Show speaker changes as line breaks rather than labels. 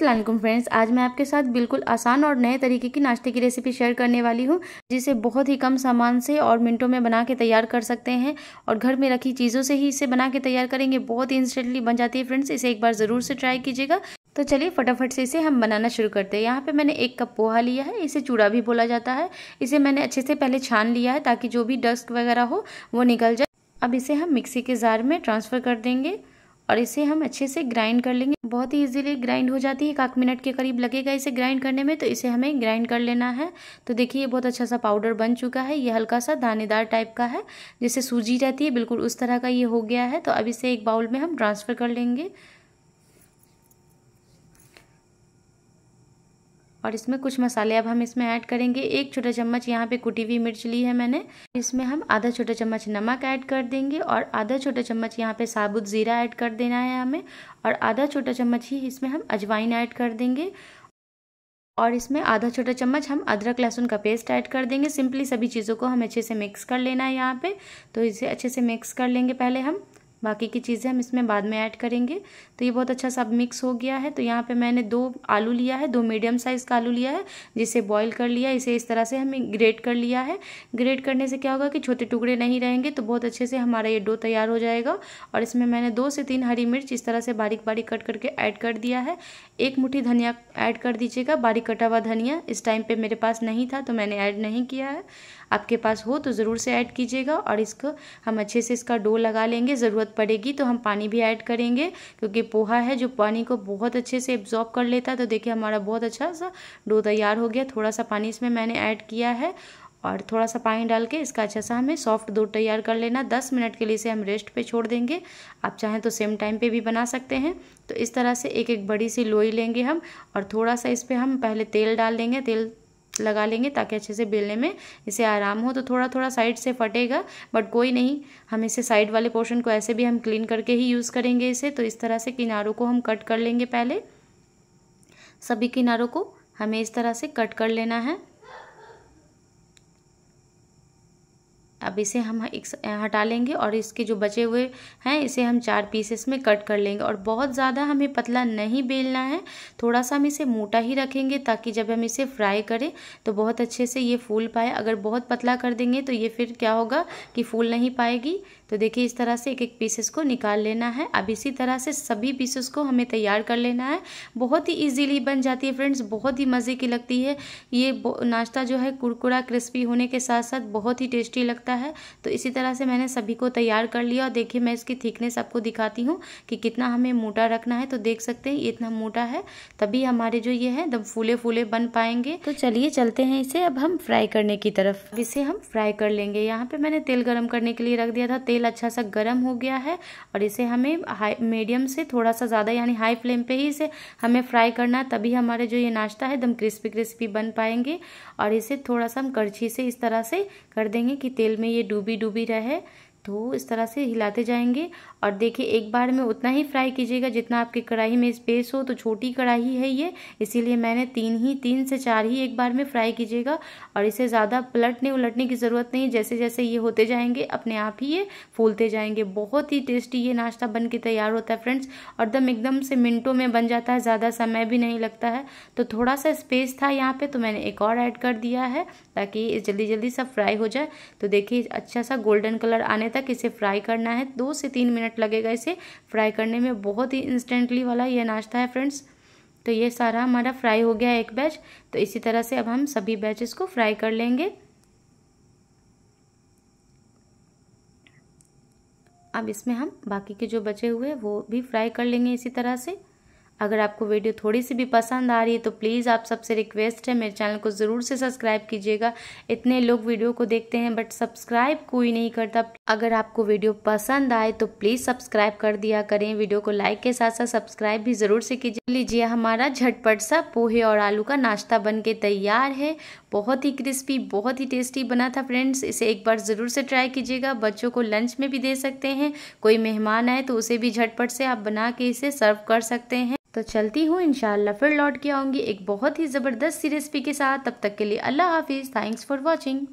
Aslam friends आज मैं आपके साथ बिल्कुल आसान और नए तरीके की नाश्ते की रेसिपी शेयर करने वाली हूँ जिसे बहुत ही कम सामान से और मिनटों में बना के तैयार कर सकते हैं और घर में रखी चीज़ों से ही इसे बना के तैयार करेंगे बहुत इंस्टेंटली बन जाती है फ्रेंड्स इसे एक बार ज़रूर से ट्राई कीजिएगा तो चलिए फटाफट से इसे हम बनाना शुरू करते हैं यहाँ पे मैंने एक कप पोहा लिया है इसे चूड़ा भी बोला जाता है इसे मैंने अच्छे से पहले छान लिया है ताकि जो भी डस्ट वगैरह हो वो निकल जाए अब इसे हम मिक्सी के जार में ट्रांसफ़र कर देंगे और इसे हम अच्छे से ग्राइंड कर लेंगे बहुत ही इजीली ग्राइंड हो जाती है एक आख मिनट के करीब लगेगा इसे ग्राइंड करने में तो इसे हमें ग्राइंड कर लेना है तो देखिए ये बहुत अच्छा सा पाउडर बन चुका है ये हल्का सा दानेदार टाइप का है जैसे सूजी रहती है बिल्कुल उस तरह का ये हो गया है तो अब इसे एक बाउल में हम ट्रांसफ़र कर लेंगे और इसमें कुछ मसाले अब हम इसमें ऐड करेंगे एक छोटा चम्मच यहाँ पे कुटी हुई मिर्च ली है मैंने इसमें हम आधा छोटा चम्मच नमक ऐड कर देंगे और आधा छोटा चम्मच यहाँ पे साबुत ज़ीरा ऐड कर देना है हमें और आधा छोटा चम्मच ही इसमें हम अजवाइन ऐड कर देंगे और इसमें आधा छोटा चम्मच हम अदरक लहसुन का पेस्ट ऐड कर देंगे सिंपली सभी चीज़ों को हम अच्छे से मिक्स कर लेना है यहाँ पे तो इसे अच्छे से मिक्स कर लेंगे पहले हम बाकी की चीज़ें हम इसमें बाद में ऐड करेंगे तो ये बहुत अच्छा सब मिक्स हो गया है तो यहाँ पे मैंने दो आलू लिया है दो मीडियम साइज़ का आलू लिया है जिसे बॉईल कर लिया इसे इस तरह से हमें ग्रेट कर लिया है ग्रेट करने से क्या होगा कि छोटे टुकड़े नहीं रहेंगे तो बहुत अच्छे से हमारा ये डो तैयार हो जाएगा और इसमें मैंने दो से तीन हरी मिर्च इस तरह से बारीक बारीक कट करके ऐड कर दिया है एक मुठ्ठी धनिया ऐड कर दीजिएगा बारीक कटा हुआ धनिया इस टाइम पर मेरे पास नहीं था तो मैंने ऐड नहीं किया है आपके पास हो तो ज़रूर से ऐड कीजिएगा और इसको हम अच्छे से इसका डो लगा लेंगे ज़रूरत पड़ेगी तो हम पानी भी ऐड करेंगे क्योंकि पोहा है जो पानी को बहुत अच्छे से एब्जॉर्ब कर लेता है तो देखिए हमारा बहुत अच्छा सा डो तैयार हो गया थोड़ा सा पानी इसमें मैंने ऐड किया है और थोड़ा सा पानी डाल के इसका अच्छा सा हमें सॉफ्ट दूध तैयार कर लेना दस मिनट के लिए इसे हम रेस्ट पे छोड़ देंगे आप चाहें तो सेम टाइम पे भी बना सकते हैं तो इस तरह से एक एक बड़ी सी लोई लेंगे हम और थोड़ा सा इस पर हम पहले तेल डाल देंगे तेल लगा लेंगे ताकि अच्छे से बेलने में इसे आराम हो तो थोड़ा थोड़ा साइड से फटेगा बट कोई नहीं हम इसे साइड वाले पोर्शन को ऐसे भी हम क्लीन करके ही यूज़ करेंगे इसे तो इस तरह से किनारों को हम कट कर लेंगे पहले सभी किनारों को हमें इस तरह से कट कर लेना है अब इसे हम एक हटा लेंगे और इसके जो बचे हुए हैं इसे हम चार पीसेस में कट कर लेंगे और बहुत ज़्यादा हमें पतला नहीं बेलना है थोड़ा सा हम इसे मोटा ही रखेंगे ताकि जब हम इसे फ्राई करें तो बहुत अच्छे से ये फूल पाए अगर बहुत पतला कर देंगे तो ये फिर क्या होगा कि फूल नहीं पाएगी तो देखिए इस तरह से एक एक पीसेस को निकाल लेना है अब इसी तरह से सभी पीसेस को हमें तैयार कर लेना है बहुत ही ईजीली बन जाती है फ्रेंड्स बहुत ही मज़े की लगती है ये नाश्ता जो है कुरकुरा क्रिस्पी होने के साथ साथ बहुत ही टेस्टी लगता है सकता है तो इसी तरह से मैंने सभी को तैयार कर लिया और देखिए मैं इसकी थिकनेस आपको दिखाती हूँ कि कितना हमें मोटा रखना है तो देख सकते हैं इतना मोटा है तभी हमारे जो ये है एकदम फूले फूले बन पाएंगे तो चलिए चलते हैं इसे अब हम फ्राई करने की तरफ इसे हम फ्राई कर लेंगे यहाँ पे मैंने तेल गर्म करने के लिए रख दिया था तेल अच्छा सा गर्म हो गया है और इसे हमें हाई मीडियम से थोड़ा सा ज़्यादा यानी हाई फ्लेम पे ही इसे हमें फ्राई करना है तभी हमारे जो ये नाश्ता है एकदम क्रिस्पी क्रिस्पी बन पाएंगे और इसे थोड़ा सा हम करछी से इस तरह से कर देंगे कि तेल में ये डूबी डूबी रहे तो इस तरह से हिलाते जाएंगे और देखिए एक बार में उतना ही फ्राई कीजिएगा जितना आपकी कढ़ाई में स्पेस हो तो छोटी कढ़ाई है ये इसीलिए मैंने तीन ही तीन से चार ही एक बार में फ्राई कीजिएगा और इसे ज़्यादा पलटने उलटने की ज़रूरत नहीं जैसे जैसे ये होते जाएंगे अपने आप ही ये फूलते जाएंगे बहुत ही टेस्टी ये नाश्ता बन के तैयार होता है फ्रेंड्स और दम एकदम से मिनटों में बन जाता है ज़्यादा समय भी नहीं लगता है तो थोड़ा सा स्पेस था यहाँ पर तो मैंने एक और ऐड कर दिया है ताकि जल्दी जल्दी सब फ्राई हो जाए तो देखिए अच्छा सा गोल्डन कलर आने तक इसे फ्राई करना है दो से तीन मिनट लगेगा इसे फ्राई करने में बहुत ही इंस्टेंटली वाला यह नाश्ता है फ्रेंड्स तो ये सारा हमारा फ्राई हो गया एक बैच तो इसी तरह से अब हम सभी बैचेस को फ्राई कर लेंगे अब इसमें हम बाकी के जो बचे हुए वो भी फ्राई कर लेंगे इसी तरह से अगर आपको वीडियो थोड़ी सी भी पसंद आ रही है तो प्लीज़ आप सबसे रिक्वेस्ट है मेरे चैनल को ज़रूर से सब्सक्राइब कीजिएगा इतने लोग वीडियो को देखते हैं बट सब्सक्राइब कोई नहीं करता अगर आपको वीडियो पसंद आए तो प्लीज़ सब्सक्राइब कर दिया करें वीडियो को लाइक के साथ साथ सब्सक्राइब भी ज़रूर से कीजिए लीजिए हमारा झटपट सा पोहे और आलू का नाश्ता बन के तैयार है बहुत ही क्रिस्पी बहुत ही टेस्टी बना था फ्रेंड्स इसे एक बार ज़रूर से ट्राई कीजिएगा बच्चों को लंच में भी दे सकते हैं कोई मेहमान आए तो उसे भी झटपट से आप बना के इसे सर्व कर सकते हैं तो चलती हूँ इन फिर लौट के आऊँगी एक बहुत ही ज़बरदस्त सी रेसिपी के साथ तब तक के लिए अल्लाह हाफिज़ थैंक्स फॉर वॉचिंग